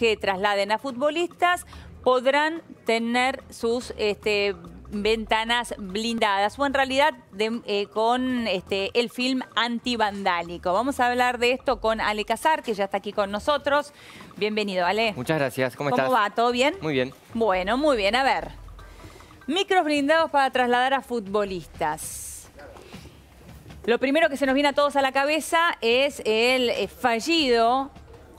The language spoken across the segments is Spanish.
que trasladen a futbolistas podrán tener sus este, ventanas blindadas o en realidad eh, con este, el film antivandálico. Vamos a hablar de esto con Ale Casar, que ya está aquí con nosotros. Bienvenido, Ale. Muchas gracias. ¿Cómo, ¿Cómo estás? ¿Cómo va? ¿Todo bien? Muy bien. Bueno, muy bien. A ver. Micros blindados para trasladar a futbolistas. Lo primero que se nos viene a todos a la cabeza es el eh, fallido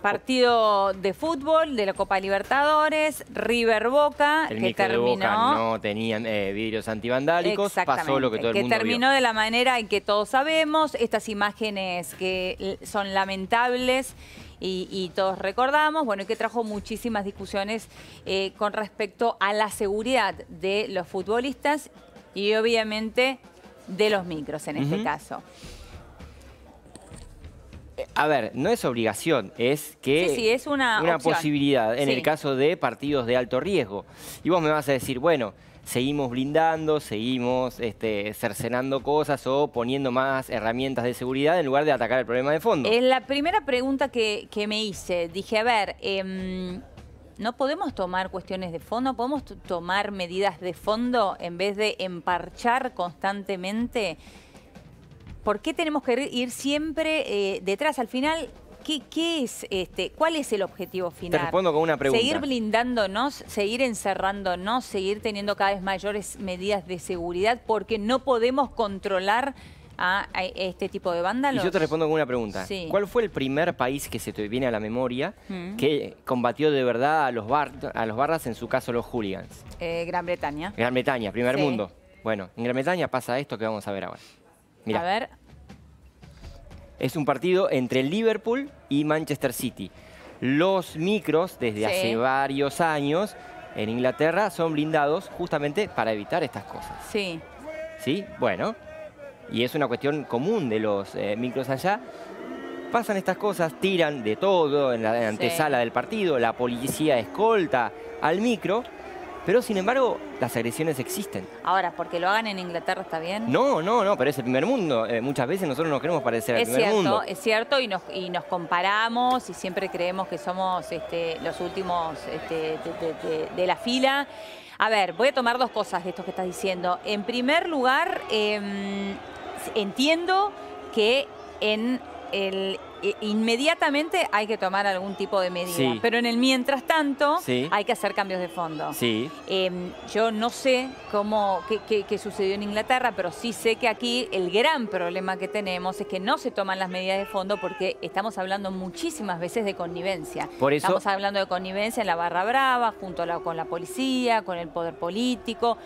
Partido de fútbol de la Copa Libertadores, River Boca, que terminó. no tenían eh, vidrios antivandálicos, pasó lo que todo el que terminó de la manera en que todos sabemos, estas imágenes que son lamentables y, todos recordamos, bueno, y que trajo muchísimas discusiones eh, con respecto a la seguridad de los futbolistas y obviamente de los micros en este caso a ver, no es obligación, es que sí, es una, posibilidad en el caso de partidos de alto riesgo. Y vos me vas a decir, bueno, seguimos blindando, seguimos este, cercenando cosas o poniendo más herramientas de seguridad en lugar de atacar el problema de fondo. la primera pregunta que, me hice. Dije, a ver, em, ¿no podemos tomar cuestiones de fondo? ¿Podemos tomar medidas de fondo en vez de emparchar constantemente? ¿por qué tenemos que ir siempre eh, detrás? Al final, ¿qué, es este? ¿Cuál es el objetivo final? Te respondo con una pregunta. Seguir blindándonos, seguir encerrándonos, seguir teniendo cada vez mayores medidas de seguridad porque no podemos controlar a, este tipo de vándalos. Y yo te respondo con una pregunta. ¿Cuál fue el primer país que se te viene a la memoria mm. que combatió de verdad a los, bar, a los barras, en su caso los hooligans? Eh, Gran Bretaña. Gran Bretaña, primer mundo. Bueno, en Gran Bretaña pasa esto que vamos a ver ahora. A ver. Es un partido entre Liverpool y Manchester City. Los micros, desde hace varios años, en Inglaterra son blindados justamente para evitar estas cosas. Sí. ¿Sí? Bueno. Y es una cuestión común de los eh, micros allá. Pasan estas cosas, tiran de todo en la antesala del partido, la policía escolta al micro pero sin embargo, las agresiones existen. Ahora, porque lo hagan en Inglaterra está bien. No, no, no, pero es el primer mundo. Eh, muchas veces nosotros no queremos parecer al es primer cierto, mundo. Es cierto, y nos, y nos comparamos y siempre creemos que somos este, los últimos este, de, la fila. A ver, voy a tomar dos cosas de esto que estás diciendo. En primer lugar, em, entiendo que en el inmediatamente hay que tomar algún tipo de medida. Pero en el mientras tanto hay que hacer cambios de fondo. Em, yo no sé cómo qué, qué, sucedió en Inglaterra, pero sí sé que aquí el gran problema que tenemos es que no se toman las medidas de fondo porque estamos hablando muchísimas veces de connivencia. Estamos hablando de connivencia en la Barra Brava, junto con la policía, con el poder político.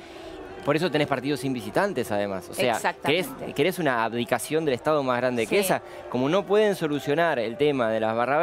Por eso tenés partidos sin visitantes, además. O sea, querés, una abdicación del Estado más grande que esa. Como no pueden solucionar el tema de las barra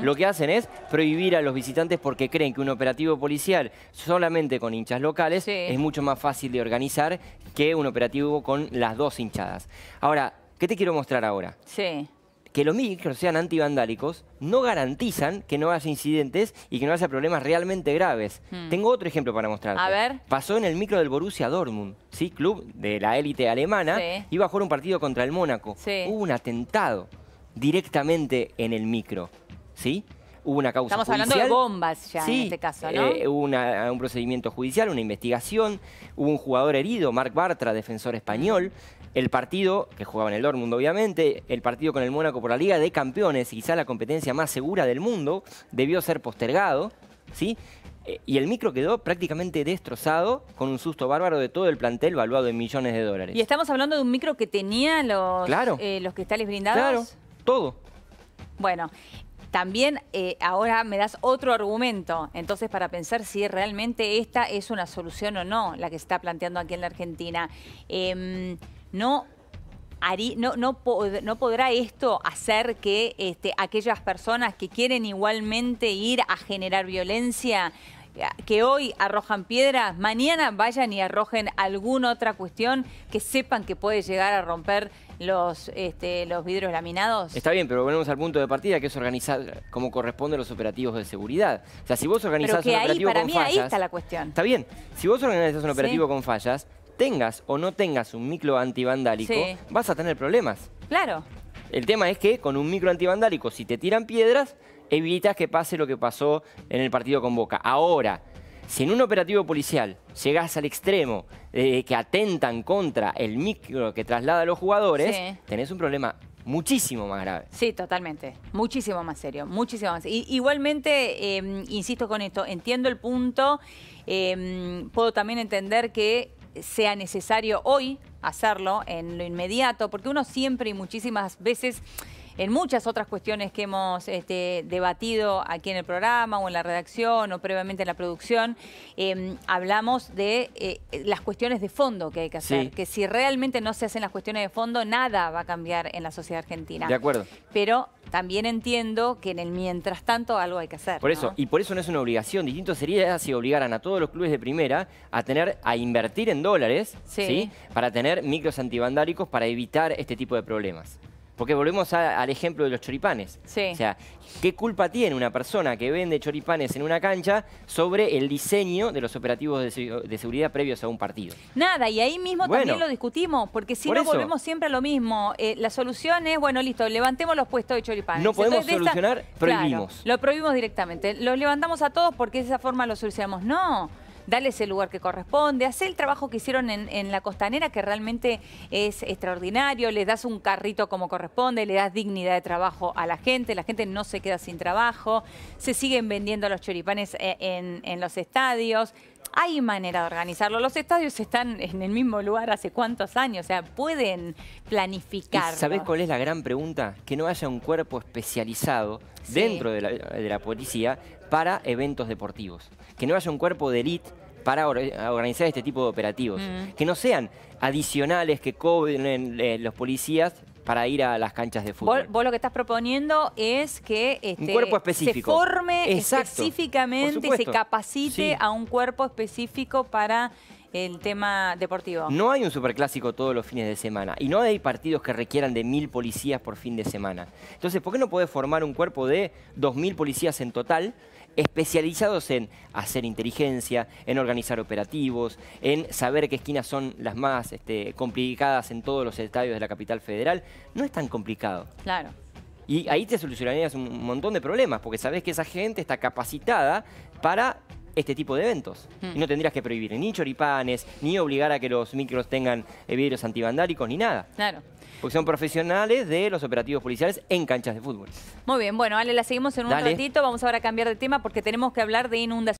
lo que hacen es prohibir a los visitantes porque creen que un operativo policial solamente con hinchas locales es mucho más fácil de organizar que un operativo con las dos hinchadas. Ahora, ¿qué te quiero mostrar ahora? Sí que los micros sean antivandálicos no garantizan que no haya incidentes y que no haya problemas realmente graves. Hmm. Tengo otro ejemplo para mostrar. A ver. Pasó en el micro del Borussia Dortmund, ¿sí? club de la élite alemana. Iba a jugar un partido contra el Mónaco. Hubo un atentado directamente en el micro. ¿Sí? hubo una causa Estamos hablando de bombas ya en este caso, ¿no? Eh, hubo un procedimiento judicial, una investigación, hubo un jugador herido, Mark Bartra, defensor español el partido, que jugaba en el Dortmund obviamente, el partido con el Mónaco por la Liga de Campeones, quizá la competencia más segura del mundo, debió ser postergado, ¿sí? Eh, y el micro quedó prácticamente destrozado con un susto bárbaro de todo el plantel valuado en millones de dólares. Y estamos hablando de un micro que tenía los, eh, los cristales blindados. Claro, todo. Bueno, también eh, ahora me das otro argumento, entonces para pensar si realmente esta es una solución o no, la que se está planteando aquí en la Argentina. Em, no no, no, no, podrá esto hacer que este, aquellas personas que quieren igualmente ir a generar violencia, eh, que hoy arrojan piedras, mañana vayan y arrojen alguna otra cuestión que sepan que puede llegar a romper los, este, los vidrios laminados? Está bien, pero volvemos al punto de partida, que es organizar como corresponde los operativos de seguridad. O sea, si vos organizás un ahí, operativo para mí ahí está la cuestión. Está bien. Si vos organizás un operativo con fallas, tengas o no tengas un micro antivandálico, vas a tener problemas. Claro. El tema es que con un micro antivandálico, si te tiran piedras, evitas que pase lo que pasó en el partido con Boca. Ahora, si en un operativo policial llegas al extremo de que atentan contra el micro que traslada a los jugadores, tenés un problema muchísimo más grave. Sí, totalmente. Muchísimo más serio. Muchísimo más. Y, igualmente, em, insisto con esto, entiendo el punto. Em, puedo también entender que sea necesario hoy hacerlo en lo inmediato, porque uno siempre y muchísimas veces en muchas otras cuestiones que hemos este, debatido aquí en el programa o en la redacción o previamente en la producción, em, hablamos de eh, las cuestiones de fondo que hay que hacer, que si realmente no se hacen las cuestiones de fondo, nada va a cambiar en la sociedad argentina. De acuerdo. Pero también entiendo que en el mientras tanto algo hay que hacer. Por eso, y por eso no es una obligación, distinto sería si obligaran a todos los clubes de primera a tener a invertir en dólares, Para tener micros antivandálicos para evitar este tipo de problemas. Porque volvemos al ejemplo de los choripanes. Sí. O sea, ¿qué culpa tiene una persona que vende choripanes en una cancha sobre el diseño de los operativos de, seguridad previos a un partido? Nada, y ahí mismo también lo discutimos, porque si no volvemos siempre a lo mismo. Eh, la solución es, bueno, listo, levantemos los puestos de choripanes. No podemos solucionar, prohibimos. lo prohibimos directamente. Los levantamos a todos porque de esa forma lo solucionamos. No dale el lugar que corresponde, hace el trabajo que hicieron en, la costanera, que realmente es extraordinario, Les das un carrito como corresponde, le das dignidad de trabajo a la gente, la gente no se queda sin trabajo, se siguen vendiendo los choripanes eh, en, los estadios, hay manera de organizarlo. Los estadios están en el mismo lugar hace cuántos años, o sea, pueden planificar. ¿Sabés cuál es la gran pregunta? Que no haya un cuerpo especializado dentro de la, policía para eventos deportivos. Que no haya un cuerpo de elite para organizar este tipo de operativos. Mm. Que no sean adicionales que cobren eh, los policías para ir a las canchas de fútbol. Vos, lo que estás proponiendo es que este, se forme específicamente, se capacite a un cuerpo específico para el tema deportivo. No hay un superclásico todos los fines de semana y no hay partidos que requieran de mil policías por fin de semana. Entonces, ¿por qué no podés formar un cuerpo de dos mil policías en total especializados en hacer inteligencia, en organizar operativos, en saber qué esquinas son las más este, complicadas en todos los estadios de la capital federal, no es tan complicado. Claro. Y ahí te solucionarías un montón de problemas, porque sabes que esa gente está capacitada para este tipo de eventos. Hmm. Y no tendrías que prohibir ni choripanes, ni obligar a que los micros tengan eh, vidrios antibandálicos, ni nada. Claro. Porque son profesionales de los operativos policiales en canchas de fútbol. Muy bien, bueno, Ale, la seguimos en un ratito. Vamos ahora a cambiar de tema porque tenemos que hablar de inundaciones.